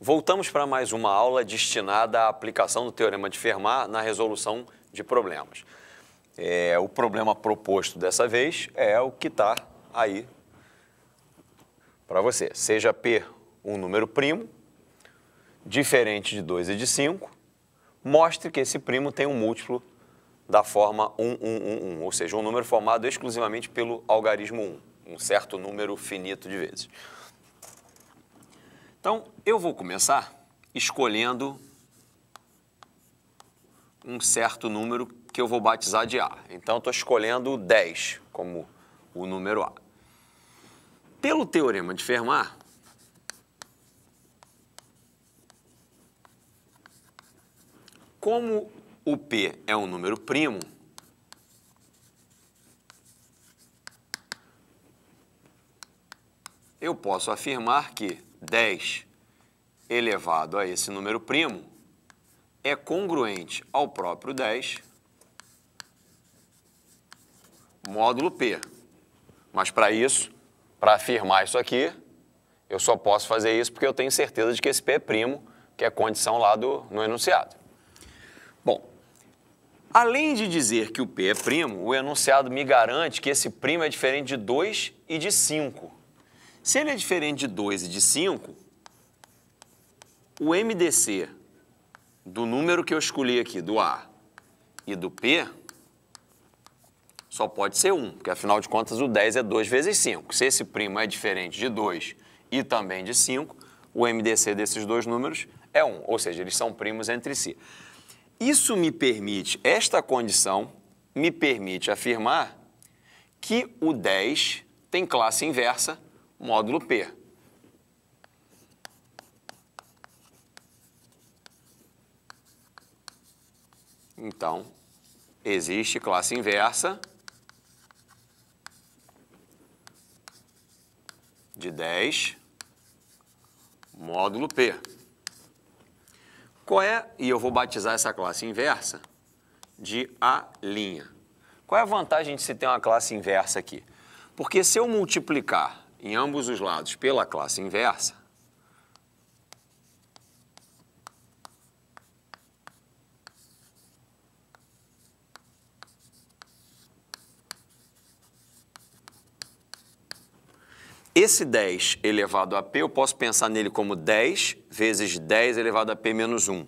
Voltamos para mais uma aula destinada à aplicação do Teorema de Fermat na resolução de problemas. É, o problema proposto dessa vez é o que está aí para você. Seja P um número primo, diferente de 2 e de 5, mostre que esse primo tem um múltiplo da forma 1, 1, 1, 1, ou seja, um número formado exclusivamente pelo algarismo 1, um certo número finito de vezes. Então, eu vou começar escolhendo um certo número que eu vou batizar de A. Então, estou escolhendo 10 como o número A. Pelo teorema de Fermat, como o P é um número primo, eu posso afirmar que 10 elevado a esse número primo é congruente ao próprio 10 módulo P. Mas para isso, para afirmar isso aqui, eu só posso fazer isso porque eu tenho certeza de que esse P é primo, que é condição lá do, no enunciado. Bom, além de dizer que o P é primo, o enunciado me garante que esse primo é diferente de 2 e de 5. Se ele é diferente de 2 e de 5, o MDC do número que eu escolhi aqui, do A e do P, só pode ser 1, porque afinal de contas o 10 é 2 vezes 5. Se esse primo é diferente de 2 e também de 5, o MDC desses dois números é 1, ou seja, eles são primos entre si. Isso me permite, esta condição me permite afirmar que o 10 tem classe inversa módulo P. Então, existe classe inversa de 10, módulo P. Qual é, e eu vou batizar essa classe inversa de A'. Qual é a vantagem de se ter uma classe inversa aqui? Porque se eu multiplicar em ambos os lados pela classe inversa, Esse 10 elevado a p, eu posso pensar nele como 10 vezes 10 elevado a p menos 1.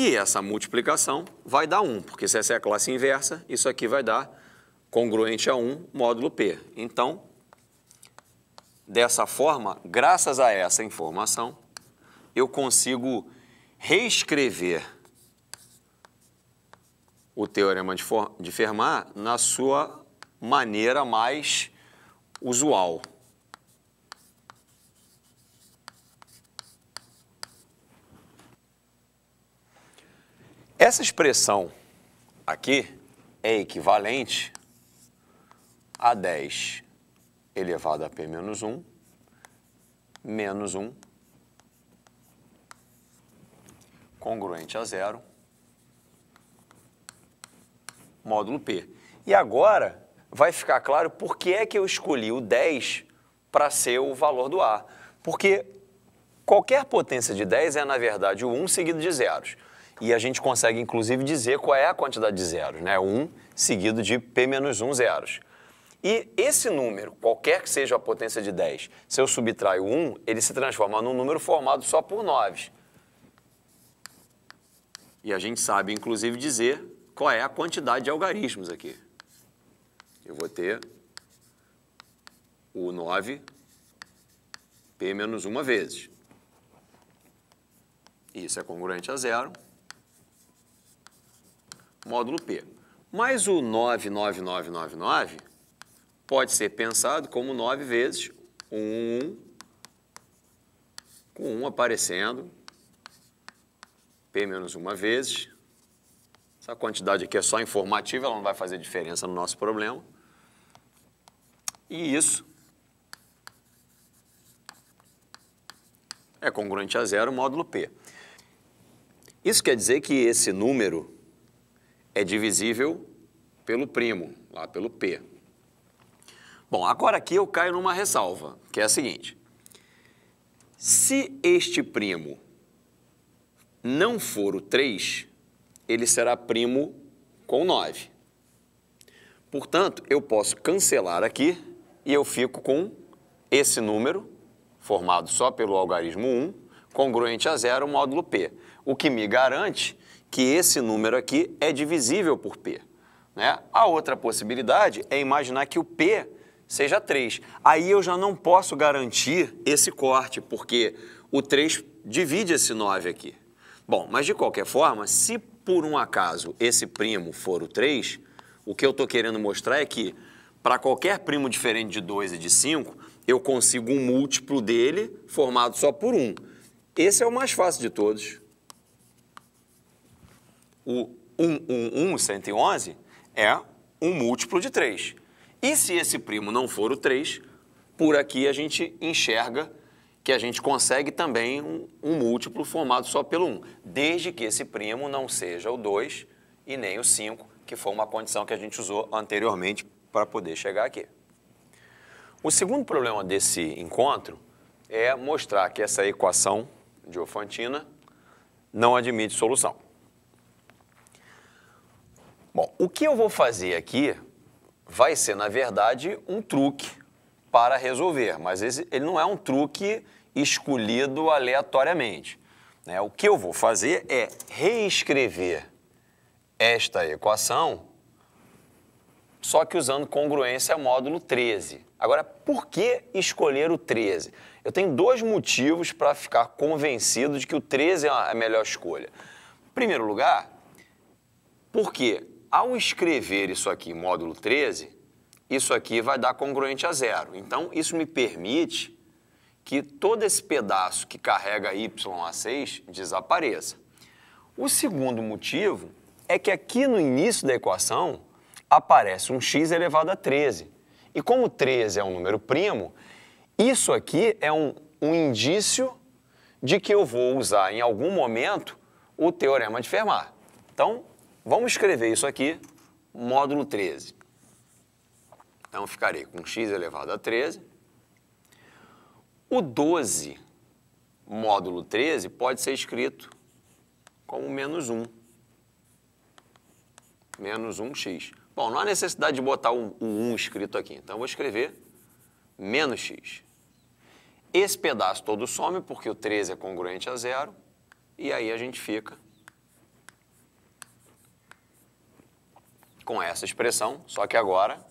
E essa multiplicação vai dar 1, porque se essa é a classe inversa, isso aqui vai dar congruente a 1 módulo P. Então, dessa forma, graças a essa informação, eu consigo reescrever o teorema de Fermat na sua maneira mais usual. Essa expressão aqui é equivalente a 10 elevado a p menos 1, menos 1, congruente a zero, módulo p. E agora vai ficar claro por que é que eu escolhi o 10 para ser o valor do a. Porque qualquer potência de 10 é, na verdade, o 1 seguido de zeros e a gente consegue inclusive dizer qual é a quantidade de zeros, né? 1 seguido de P menos 1 zeros. E esse número, qualquer que seja a potência de 10, se eu subtraio 1, ele se transforma num número formado só por 9. E a gente sabe, inclusive, dizer qual é a quantidade de algarismos aqui. Eu vou ter o 9 P menos 1 vezes. Isso é congruente a zero módulo P. Mas o 99999 pode ser pensado como 9 vezes 1, com 1 aparecendo, P menos 1 vezes. Essa quantidade aqui é só informativa, ela não vai fazer diferença no nosso problema. E isso é congruente a zero módulo P. Isso quer dizer que esse número é divisível pelo primo, lá pelo P. Bom, agora aqui eu caio numa ressalva, que é a seguinte. Se este primo não for o 3, ele será primo com 9. Portanto, eu posso cancelar aqui e eu fico com esse número, formado só pelo algarismo 1, congruente a zero, módulo P o que me garante que esse número aqui é divisível por P. Né? A outra possibilidade é imaginar que o P seja 3. Aí eu já não posso garantir esse corte, porque o 3 divide esse 9 aqui. Bom, mas de qualquer forma, se por um acaso esse primo for o 3, o que eu estou querendo mostrar é que para qualquer primo diferente de 2 e de 5, eu consigo um múltiplo dele formado só por um. Esse é o mais fácil de todos o 111, é um múltiplo de 3. E se esse primo não for o 3, por aqui a gente enxerga que a gente consegue também um, um múltiplo formado só pelo 1, desde que esse primo não seja o 2 e nem o 5, que foi uma condição que a gente usou anteriormente para poder chegar aqui. O segundo problema desse encontro é mostrar que essa equação de Ofantina não admite solução. Bom, o que eu vou fazer aqui vai ser, na verdade, um truque para resolver, mas esse, ele não é um truque escolhido aleatoriamente. Né? O que eu vou fazer é reescrever esta equação, só que usando congruência módulo 13. Agora, por que escolher o 13? Eu tenho dois motivos para ficar convencido de que o 13 é a melhor escolha. Em primeiro lugar, porque ao escrever isso aqui, módulo 13, isso aqui vai dar congruente a zero. Então, isso me permite que todo esse pedaço que carrega y a 6 desapareça. O segundo motivo é que aqui no início da equação aparece um x elevado a 13. E como 13 é um número primo, isso aqui é um, um indício de que eu vou usar em algum momento o teorema de Fermat. Então, Vamos escrever isso aqui, módulo 13. Então, ficarei com x elevado a 13. O 12, módulo 13, pode ser escrito como menos 1. Menos 1x. Bom, não há necessidade de botar o, o 1 escrito aqui, então eu vou escrever menos x. Esse pedaço todo some, porque o 13 é congruente a zero, e aí a gente fica com essa expressão, só que agora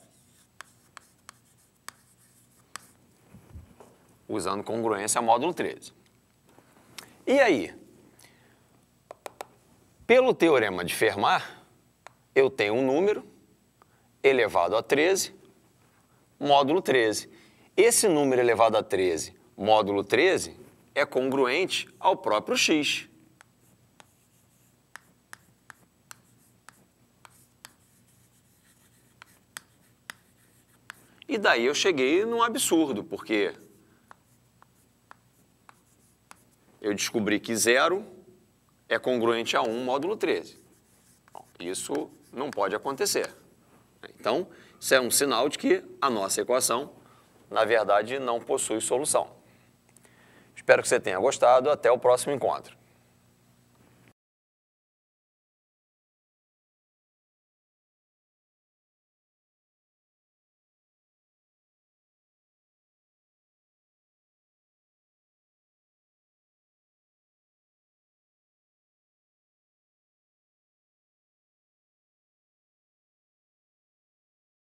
usando congruência módulo 13. E aí? Pelo teorema de Fermat, eu tenho um número elevado a 13, módulo 13. Esse número elevado a 13, módulo 13, é congruente ao próprio x. E daí eu cheguei num absurdo, porque eu descobri que zero é congruente a 1 um módulo 13. isso não pode acontecer. Então, isso é um sinal de que a nossa equação, na verdade, não possui solução. Espero que você tenha gostado. Até o próximo encontro.